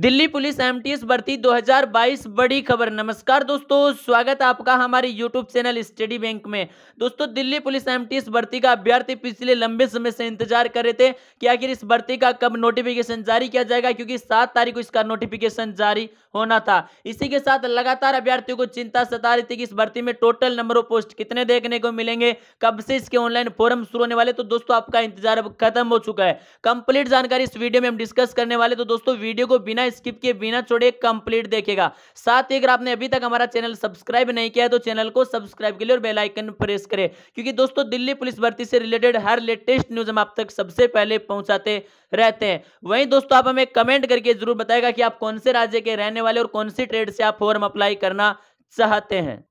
Delhi police MTS भर्ती 2022 बड़ी खबर नमस्कार दोस्तों स्वागत है आपका हमारे यूट्यूब चैनल स्टडी बैंक में दोस्तों दिल्ली पुलिस एमटीएस भर्ती का अभ्यर्थी पिछले लंबे समय से इंतजार कर रहे थे कि आखिर इस भर्ती का कब नोटिफिकेशन जारी किया जाएगा क्योंकि सात तारीख को इसका नोटिफिकेशन जारी होना था इसी के साथ लगातार अभ्यर्थियों को चिंता सता रही थी कि इस भर्ती में टोटल नंबर ऑफ पोस्ट कितने देखने को मिलेंगे कब से इसके ऑनलाइन फॉरम शुरू होने वाले तो दोस्तों आपका इंतजार खत्म हो चुका है कंप्लीट जानकारी इस वीडियो में हम डिस्कस करने वाले तो दोस्तों वीडियो को बिना बिना स्किप किए बिना छोड़े कंप्लीट देखेगा साथ ही अगर आपने अभी तक हमारा चैनल सब्सक्राइब नहीं किया है तो चैनल को सब्सक्राइब के लिए और बेलाइकन प्रेस करें क्योंकि दोस्तों दिल्ली पुलिस भर्ती से रिलेटेड हर लेटेस्ट न्यूज हम आप तक सबसे पहले पहुंचाते रहते हैं वहीं दोस्तों आप हमें कमेंट करके जरूर बताएगा कि आप कौन से राज्य के रहने वाले और कौन सी ट्रेड से आप फॉर्म अप्लाई करना चाहते हैं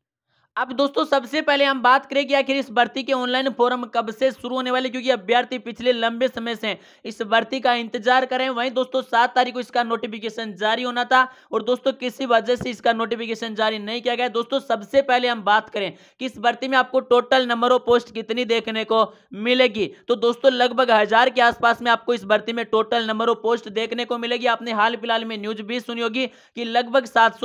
अब दोस्तों सबसे पहले हम बात करें कि आखिर इस भर्ती के ऑनलाइन फॉर्म कब से शुरू होने वाले क्योंकि अभ्यर्थी पिछले लंबे समय से इस भर्ती का इंतजार कर रहे हैं वहीं दोस्तों सात तारीख को इसका नोटिफिकेशन जारी होना था और दोस्तों किसी वजह से इसका नोटिफिकेशन जारी नहीं किया गया दोस्तों सबसे पहले हम बात करें कि इस भर्ती में आपको टोटल नंबर ऑफ पोस्ट कितनी देखने को मिलेगी तो दोस्तों लगभग हजार के आसपास में आपको इस भर्ती में टोटल नंबर ऑफ पोस्ट देखने को मिलेगी आपने हाल फिलहाल में न्यूज भी सुनी होगी कि लगभग सात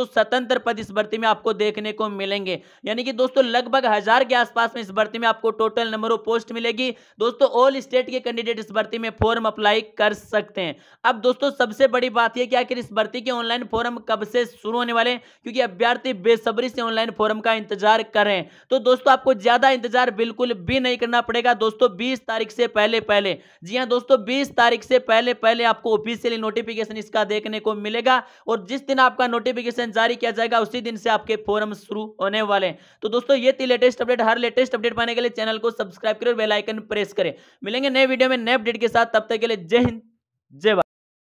पद इस भर्ती में आपको देखने को मिलेंगे यानी कि दोस्तों लगभग हजार के आसपास में इस भर्ती में आपको टोटल नंबर ऑफ पोस्ट मिलेगी दोस्तों ऑल स्टेट के कैंडिडेट इस भर्ती में फॉर्म अप्लाई कर सकते हैं अब दोस्तों सबसे बड़ी बात यह कि आखिर इस भर्ती के ऑनलाइन फॉर्म कब से शुरू होने वाले क्योंकि अभ्यर्थी बेसब्री से ऑनलाइन फॉर्म का इंतजार कर रहे हैं तो दोस्तों आपको ज्यादा इंतजार बिल्कुल भी नहीं करना पड़ेगा दोस्तों बीस तारीख से पहले पहले जी हाँ दोस्तों बीस तारीख से पहले पहले आपको ऑफिशियली नोटिफिकेशन इसका देखने को मिलेगा और जिस दिन आपका नोटिफिकेशन जारी किया जाएगा उसी दिन से आपके फॉर्म शुरू होने वाले हैं तो दोस्तों ये थी लेटेस्ट अपडेट हर लेटेस्ट अपडेट पाने के लिए चैनल को सब्सक्राइब करें और बेलाइकन प्रेस करें मिलेंगे नए वीडियो में नए अपडेट के साथ तब तक के लिए जय हिंद जय